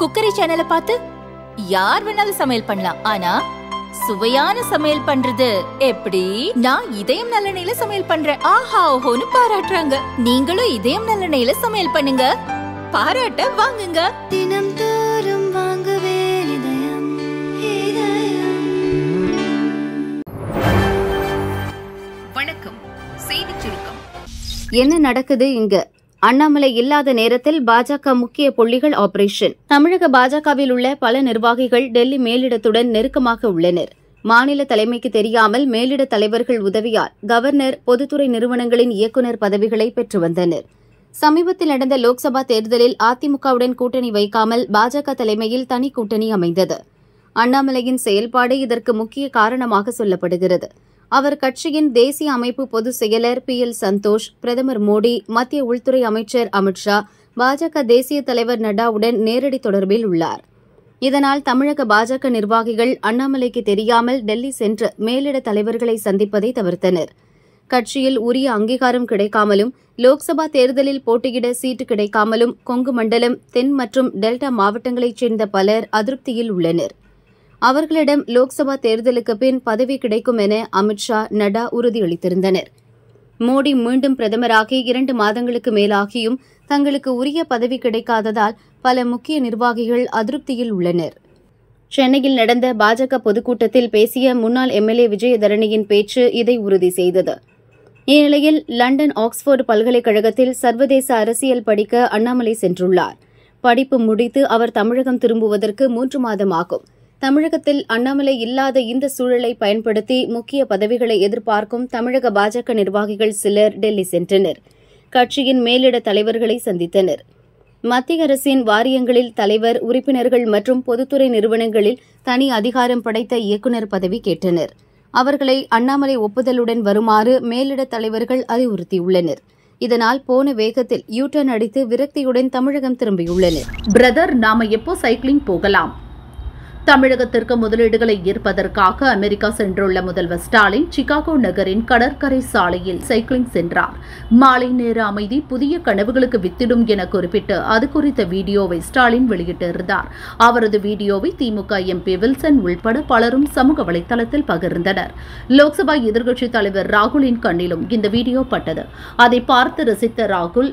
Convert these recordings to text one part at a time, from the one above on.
cookery சேனலை பார்த்து யார் வேணாலும் சமையல் பண்ணலாம் ஆனா சுவையான சமையல் பண்றது எப்படி நான் இதயம் நல்லெண்ணெயில சமையல் பண்றேன் ஆஹா ஓஹோன்னு பாராட்டுறாங்க நீங்களும் இதயம் நல்லெண்ணெயில சமையல் பண்ணுங்க பாராட்ட வாங்குங்க தினம் தோறும் இதயம் வணக்கம் செய்தி சுருக்கம் என்ன நடக்குது இங்க அண்ணாமலை இல்லாத நேரத்தில் பாஜக முக்கிய புள்ளிகள் ஆபரேஷன் தமிழக பாஜகவில் உள்ள பல நிர்வாகிகள் டெல்லி மேலிடத்துடன் நெருக்கமாக உள்ளனர் மாநில தலைமைக்கு தெரியாமல் மேலிட தலைவர்கள் உதவியால் கவர்னர் பொதுத்துறை நிறுவனங்களின் இயக்குநர் பதவிகளை பெற்று வந்தனர் சமீபத்தில் நடந்த லோக்சபா தேர்தலில் அதிமுகவுடன் கூட்டணி வைக்காமல் பாஜக தலைமையில் தனி கூட்டணி அமைந்தது அண்ணாமலையின் செயல்பாடு இதற்கு முக்கிய காரணமாக சொல்லப்படுகிறது அவர் கட்சியின் தேசிய அமைப்பு பொதுச் செயலர் பி எல் சந்தோஷ் பிரதமர் மோடி மத்திய உள்துறை அமைச்சர் அமித்ஷா பாஜக தேசிய தலைவர் நட்டாவுடன் நேரடி தொடர்பில் உள்ளார் இதனால் தமிழக பாஜக நிர்வாகிகள் அண்ணாமலைக்கு தெரியாமல் டெல்லி சென்று மேலிட தலைவர்களை சந்திப்பதை தவிர்த்தனர் கட்சியில் உரிய அங்கீகாரம் கிடைக்காமலும் லோக்சபா தேர்தலில் போட்டியிட சீட்டு கிடைக்காமலும் கொங்கு மண்டலம் தென் மற்றும் டெல்டா மாவட்டங்களைச் சேர்ந்த பலர் அதிருப்தியில் உள்ளனா் அவர்களிடம் லோக்சபா தேர்தலுக்கு பின் பதவி கிடைக்கும் என அமித்ஷா நட்டா உறுதியளித்திருந்தனர் மோடி மீண்டும் பிரதமராகி இரண்டு மாதங்களுக்கு மேலாகியும் தங்களுக்கு உரிய பதவி கிடைக்காததால் பல முக்கிய நிர்வாகிகள் அதிருப்தியில் உள்ளனர் சென்னையில் நடந்த பாஜக பொதுக்கூட்டத்தில் பேசிய முன்னாள் எம்எல்ஏ விஜயதரணியின் பேச்சு இதை உறுதி செய்தது இந்நிலையில் லண்டன் ஆக்ஸ்போர்டு பல்கலைக்கழகத்தில் சர்வதேச அரசியல் படிக்க அண்ணாமலை சென்றுள்ளார் படிப்பு முடித்து அவர் தமிழகம் திரும்புவதற்கு மூன்று மாதம் ஆகும் தமிழகத்தில் அண்ணாமலை இல்லாத இந்த சூழலை பயன்படுத்தி முக்கிய பதவிகளை எதிர்பார்க்கும் தமிழக பாஜக நிர்வாகிகள் சிலர் டெல்லி சென்றனர் கட்சியின் மேலிட தலைவர்களை சந்தித்தனர் மத்திய அரசின் வாரியங்களில் தலைவர் உறுப்பினர்கள் மற்றும் பொதுத்துறை நிறுவனங்களில் தனி அதிகாரம் படைத்த இயக்குநர் பதவி கேட்டனர் அவர்களை அண்ணாமலை ஒப்புதலுடன் வருமாறு மேலிட தலைவர்கள் அறிவுறுத்தியுள்ளனர் இதனால் போன வேகத்தில் யூ டர்ன் அடித்து விரக்தியுடன் தமிழகம் திரும்பியுள்ளனர் பிரதர் நாம எப்போ சைக்கிளிங் போகலாம் தமிழகத்திற்கு முதலீடுகளை ஈர்ப்பதற்காக அமெரிக்கா சென்றுள்ள முதல்வர் ஸ்டாலின் சிகாகோ நகரின் கடற்கரை சாலையில் சைக்கிளிங் சென்றார் மாலை நேர அமைதி புதிய கனவுகளுக்கு வித்திடும் என குறிப்பிட்டு அது குறித்த வீடியோவை ஸ்டாலின் வெளியிட்டிருந்தார் அவரது வீடியோவை திமுக எம்பி வில்சன் உள்பட பலரும் சமூக வலைதளத்தில் பகிர்ந்தனர் லோக்சபா எதிர்க்கட்சித் தலைவர் ராகுலின் கண்ணிலும் இந்த வீடியோ பட்டது அதை பார்த்து ரசித்த ராகுல்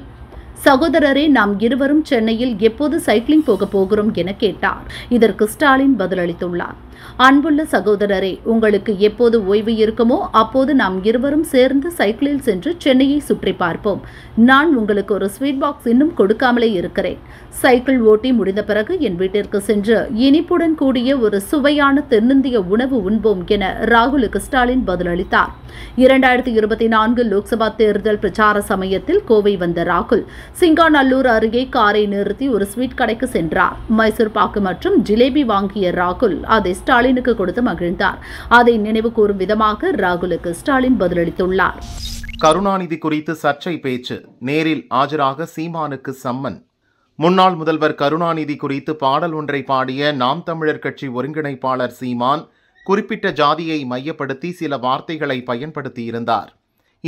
சகோதரரே நாம் இருவரும் சென்னையில் எப்போது சைக்கிளிங் போக போகிறோம் என கேட்டார் இதற்கு ஸ்டாலின் பதிலளித்துள்ளார் அன்புள்ள சகோதரரே உங்களுக்கு எப்போது ஓய்வு இருக்குமோ அப்போது நாம் இருவரும் சேர்ந்து சைக்கிளில் சென்று சென்னையை சுற்றி பார்ப்போம் நான் உங்களுக்கு ஒரு ஸ்வீட் பாக்ஸ் இன்னும் கொடுக்காமலே இருக்கிறேன் சைக்கிள் ஓட்டி முடிந்த பிறகு என் வீட்டிற்கு சென்று இனிப்புடன் கூடிய ஒரு சுவையான தென்னிந்திய உணவு உண்போம் என ராகுலுக்கு ஸ்டாலின் பதிலளித்தார் இரண்டாயிரத்தி இருபத்தி நான்கு லோக்சபா தேர்தல் பிரச்சார சமயத்தில் கோவை வந்த ராகுல் சிங்காநல்லூர் அருகே காரை நிறுத்தி ஒரு ஸ்வீட் கடைக்கு சென்றார் மைசூர் பாக்கு மற்றும் ஜிலேபி வாங்கிய ராகுல் அதை ஸ்டாலினுக்கு கொடுத்து மகிழ்ந்தார் அதை நினைவு கூறும் விதமாக ராகுலுக்கு ஸ்டாலின் பதிலளித்துள்ளார் கருணாநிதி குறித்து சர்ச்சை பேச்சு நேரில் ஆஜராக சீமானுக்கு சம்மன் முன்னாள் முதல்வர் கருணாநிதி குறித்து பாடல் ஒன்றை பாடிய நாம் தமிழர் கட்சி ஒருங்கிணைப்பாளர் சீமான் குறிப்பிட்ட ஜாதியை மையப்படுத்தி சில வார்த்தைகளை பயன்படுத்தியிருந்தார்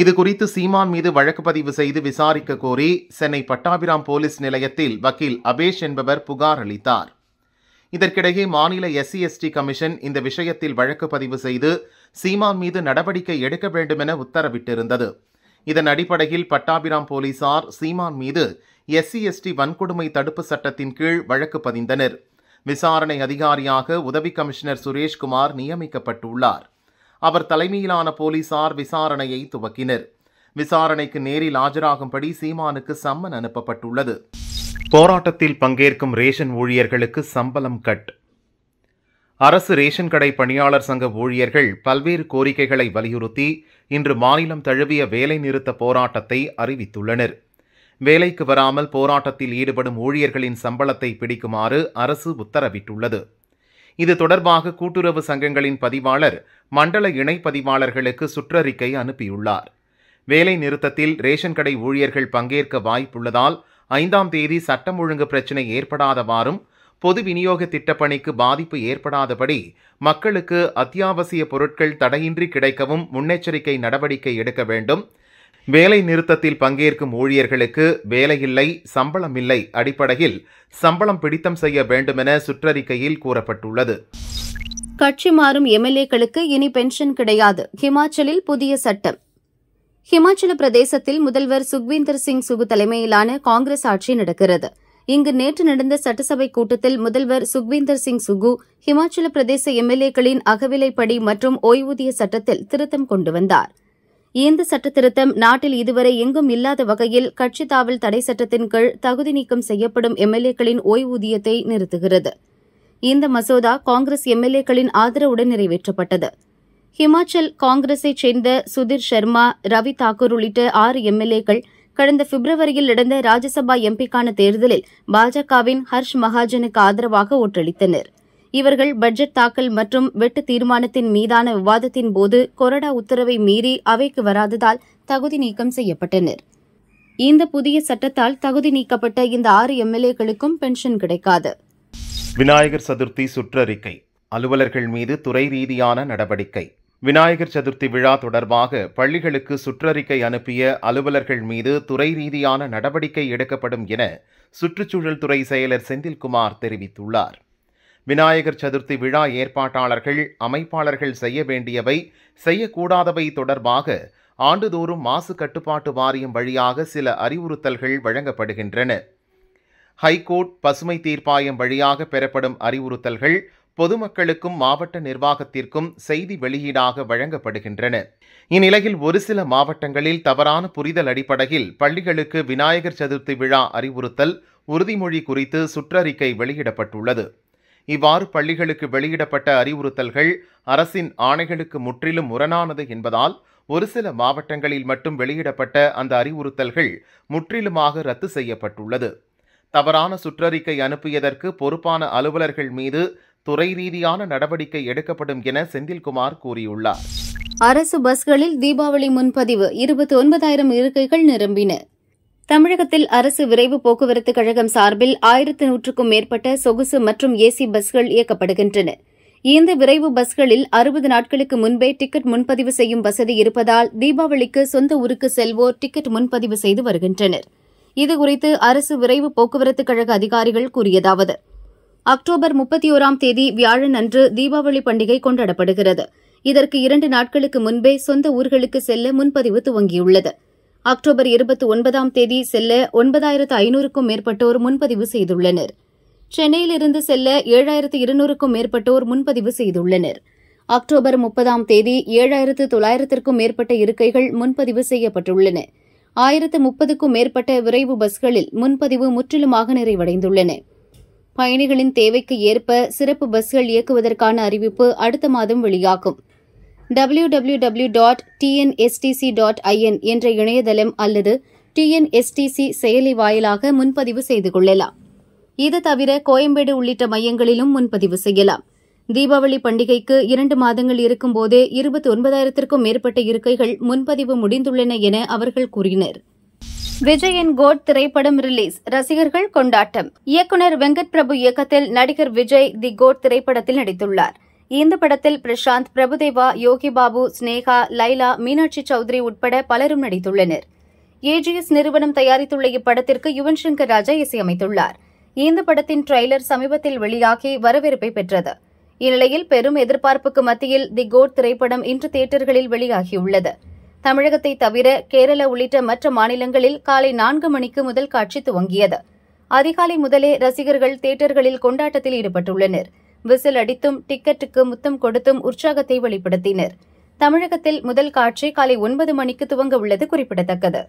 இது குறித்து சீமான் மீது வழக்கு பதிவு செய்து விசாரிக்க கோரி சென்னை பட்டாபிராம் போலீஸ் நிலையத்தில் வக்கீல் அபேஷ் என்பவர் புகார் அளித்தார் இதற்கிடையே மாநில எஸ்சி எஸ்டி கமிஷன் இந்த விஷயத்தில் வழக்கு பதிவு செய்து சீமான் மீது நடவடிக்கை எடுக்க வேண்டுமென உத்தரவிட்டிருந்தது இதன் அடிப்படையில் பட்டாபிராம் போலீசார் சீமான் மீது எஸ்சி எஸ்டி வன்கொடுமை தடுப்பு சட்டத்தின் கீழ் வழக்கு பதிந்தனர் விசாரணை அதிகாரியாக உதவி கமிஷனர் சுரேஷ்குமார் நியமிக்கப்பட்டுள்ளார் அவர் தலைமையிலான போலீசார் விசாரணையை துவக்கினர் விசாரணைக்கு நேரில் ஆஜராகும்படி சீமானுக்கு சம்மன் அனுப்பப்பட்டுள்ளது போராட்டத்தில் பங்கேற்கும் ரேஷன் ஊழியர்களுக்கு சம்பளம் கட் அரசு ரேஷன் கடை பணியாளர் சங்க ஊழியர்கள் பல்வேறு கோரிக்கைகளை வலியுறுத்தி இன்று மாநிலம் தழுவிய வேலைநிறுத்த போராட்டத்தை அறிவித்துள்ளனர் வேலைக்கு வராமல் போராட்டத்தில் ஈடுபடும் ஊழியர்களின் சம்பளத்தை பிடிக்குமாறு அரசு உத்தரவிட்டுள்ளது இது தொடர்பாக கூட்டுறவு சங்கங்களின் பதிவாளர் மண்டல இணை பதிவாளர்களுக்கு சுற்றறிக்கை அனுப்பியுள்ளார் வேலை நிறுத்தத்தில் ரேஷன் கடை ஊழியர்கள் பங்கேற்க வாய்ப்புள்ளதால் ஐந்தாம் தேதி சட்டம் ஒழுங்கு பிரச்சினை ஏற்படாதவாறும் பொது விநியோக திட்டப்பணிக்கு பாதிப்பு ஏற்படாதபடி மக்களுக்கு அத்தியாவசிய பொருட்கள் தடையின்றி கிடைக்கவும் முன்னெச்சரிக்கை நடவடிக்கை எடுக்க வேண்டும் வேலை நிறுத்தத்தில் பங்கேற்கும் ஊழியர்களுக்கு வேலையில்லை சம்பளமில்லை அடிப்படையில் சம்பளம் பிடித்தம் செய்ய வேண்டுமென சுற்றறிக்கையில் கூறப்பட்டுள்ளது கட்சி மாறும் எம்எல்ஏக்களுக்கு இனி பென்ஷன் கிடையாது ஹிமாச்சலில் புதிய சட்டம் ஹிமாச்சல பிரதேசத்தில் முதல்வர் சுக்வீந்தர் சிங் சுகு தலைமையிலான காங்கிரஸ் ஆட்சி நடக்கிறது இங்கு நேற்று நடந்த சட்டசபை கூட்டத்தில் முதல்வர் சுக்வீந்தர் சிங் சுகு ஹிமாச்சல பிரதேச எம்எல்ஏக்களின் அகவிலைப்படி மற்றும் ஓய்வூதிய சட்டத்தில் திருத்தம் கொண்டு வந்தாா் இந்த சட்டத்திருத்தம் நாட்டில் இதுவரை எங்கும் இல்லாத வகையில் கட்சி தாவல் தடை சட்டத்தின் கீழ் தகுதி நீக்கம் செய்யப்படும் எம்எல்ஏக்களின் ஓய்வூதியத்தை நிறுத்துகிறது இந்த மசோதா காங்கிரஸ் எம்எல்ஏக்களின் ஆதரவுடன் நிறைவேற்றப்பட்டது ஹிமாச்சல் காங்கிரஸைச் சேர்ந்த சுதிர் சர்மா ரவி தாக்கூர் உள்ளிட்ட ஆறு எம்எல்ஏக்கள் கடந்த பிப்ரவரியில் நடந்த ராஜ்யசபா எம்பிக்கான தேர்தலில் பாஜகவின் ஹர்ஷ் மகாஜனுக்கு ஆதரவாக ஓட்டளித்தனா் இவர்கள் பட்ஜெட் தாக்கல் மற்றும் வெட்டு தீர்மானத்தின் மீதான விவாதத்தின் போது கொறடா உத்தரவை மீறி அவைக்கு வராததால் தகுதி நீக்கம் செய்யப்பட்டனர் இந்த புதிய சட்டத்தால் தகுதி நீக்கப்பட்ட இந்த ஆறு எம்எல்ஏக்களுக்கும் பென்ஷன் கிடைக்காது விநாயகர் சதுர்த்தி சுற்றறிக்கை அலுவலர்கள் மீது துறை ரீதியான நடவடிக்கை விநாயகர் சதுர்த்தி விழா தொடர்பாக பள்ளிகளுக்கு சுற்றறிக்கை அனுப்பிய அலுவலர்கள் மீது துறை ரீதியான நடவடிக்கை எடுக்கப்படும் என சுற்றுச்சூழல் துறை செயலர் செந்தில்குமார் தெரிவித்துள்ளார் விநாயகர் சதுர்த்தி விழா ஏற்பாட்டாளர்கள் அமைப்பாளர்கள் செய்ய வேண்டியவை செய்யக்கூடாதவை தொடர்பாக ஆண்டுதோறும் மாசு கட்டுப்பாட்டு வாரியம் வழியாக சில அறிவுறுத்தல்கள் வழங்கப்படுகின்றன ஹைகோர்ட் பசுமை தீர்ப்பாயம் வழியாக பெறப்படும் அறிவுறுத்தல்கள் பொதுமக்களுக்கும் மாவட்ட நிர்வாகத்திற்கும் செய்தி வெளியீடாக வழங்கப்படுகின்றன இந்நிலையில் ஒரு சில மாவட்டங்களில் தவறான புரிதல் அடிப்படையில் பள்ளிகளுக்கு விநாயகர் சதுர்த்தி விழா அறிவுறுத்தல் உறுதிமொழி குறித்து சுற்றறிக்கை வெளியிடப்பட்டுள்ளது இவ்வாறு பள்ளிகளுக்கு வெளியிடப்பட்ட அறிவுறுத்தல்கள் அரசின் ஆணைகளுக்கு முற்றிலும் முரணானது என்பதால் ஒரு சில மாவட்டங்களில் மட்டும் வெளியிடப்பட்ட அந்த அறிவுறுத்தல்கள் முற்றிலுமாக ரத்து செய்யப்பட்டுள்ளது தவறான சுற்றறிக்கை அனுப்பியதற்கு பொறுப்பான அலுவலர்கள் மீது துறை ரீதியான நடவடிக்கை எடுக்கப்படும் என செந்தில்குமார் கூறியுள்ளார் அரசு பஸ்களில் தீபாவளி முன்பதிவு இருபத்தி ஒன்பதாயிரம் இருக்கைகள் நிரம்பின தமிழகத்தில் அரசு விரைவு போக்குவரத்து கழகம் சார்பில் ஆயிரத்து நூற்றுக்கும் மேற்பட்ட சொகுசு மற்றும் ஏசி பஸ்கள் இயக்கப்படுகின்றன இந்த விரைவு பஸ்களில் அறுபது நாட்களுக்கு முன்பே டிக்கெட் முன்பதிவு செய்யும் வசதி இருப்பதால் தீபாவளிக்கு சொந்த ஊருக்கு செல்வோர் டிக்கெட் முன்பதிவு செய்து வருகின்றனர் இதுகுறித்து அரசு விரைவு போக்குவரத்து கழக அதிகாரிகள் கூறியதாவது அக்டோபர் முப்பத்தி ஓராம் தேதி வியாழன் அன்று தீபாவளி பண்டிகை கொண்டாடப்படுகிறது இதற்கு இரண்டு நாட்களுக்கு முன்பே சொந்த ஊர்களுக்கு செல்ல முன்பதிவு துவங்கியுள்ளது அக்டோபர் இருபத்தி ஒன்பதாம் தேதி செல்ல ஒன்பதாயிரத்து ஐநூறுக்கும் மேற்பட்டோர் முன்பதிவு செய்துள்ளனர் சென்னையிலிருந்து செல்ல ஏழாயிரத்து இருநூறுக்கும் மேற்பட்டோர் முன்பதிவு செய்துள்ளனர் அக்டோபர் முப்பதாம் தேதி ஏழாயிரத்து தொள்ளாயிரத்திற்கும் மேற்பட்ட இருக்கைகள் முன்பதிவு செய்யப்பட்டுள்ளன ஆயிரத்து முப்பதுக்கும் மேற்பட்ட விரைவு பஸ்களில் முன்பதிவு முற்றிலுமாக நிறைவடைந்துள்ளன பயணிகளின் தேவைக்கு ஏற்ப சிறப்பு பஸ்கள் இயக்குவதற்கான அறிவிப்பு அடுத்த மாதம் வெளியாகும் W W W dot TNSTC dot IN என்ற இணையதளம் அல்லது டிஎன்எஸ்டிசி செயலி வாயிலாக முன்பதிவு செய்து கொள்ளலாம் இது தவிர கோயம்பேடு உள்ளிட்ட மையங்களிலும் முன்பதிவு செய்யலாம் தீபாவளி பண்டிகைக்கு இரண்டு மாதங்கள் இருக்கும்போதே இருபத்தி ஒன்பதாயிரத்திற்கும் மேற்பட்ட இருக்கைகள் முன்பதிவு முடிந்துள்ளன என அவர்கள் கூறினர் விஜயின் கோட் திரைப்படம் ரிலீஸ் ரசிகர்கள் கொண்டாட்டம் இயக்குநர் வெங்கட் பிரபு இயக்கத்தில் நடிகர் விஜய் தி கோட் திரைப்படத்தில் நடித்துள்ளார் இந்த படத்தில் பிரசாந்த் பிரபுதேவா யோகி பாபு ஸ்னேகா லைலா மீனாட்சி சௌத்ரி உட்பட பலரும் நடித்துள்ளனர் ஏஜிஎஸ் நிறுவனம் தயாரித்துள்ள இப்படத்திற்கு யுவன் சங்கர் ராஜா இசையமைத்துள்ளார் இந்த படத்தின் ட்ரெய்லர் சமீபத்தில் வெளியாகி வரவேற்பை பெற்றது இந்நிலையில் பெரும் எதிர்பார்ப்புக்கு மத்தியில் தி கோட் திரைப்படம் இன்று தியேட்டர்களில் வெளியாகியுள்ளது தமிழகத்தை தவிர கேரள உள்ளிட்ட மற்ற மாநிலங்களில் காலை நான்கு மணிக்கு முதல் காட்சி துவங்கியது அதிகாலை முதலே ரசிகர்கள் தியேட்டர்களில் கொண்டாட்டத்தில் ஈடுபட்டுள்ளனா் விசில் அடித்தும் டிக்கெட்டுக்கு முத்தம் கொடுத்தும் உற்சாகத்தை வெளிப்படுத்தினர் தமிழகத்தில் முதல் காட்சி காலை ஒன்பது மணிக்கு துவங்க உள்ளது குறிப்பிடத்தக்கது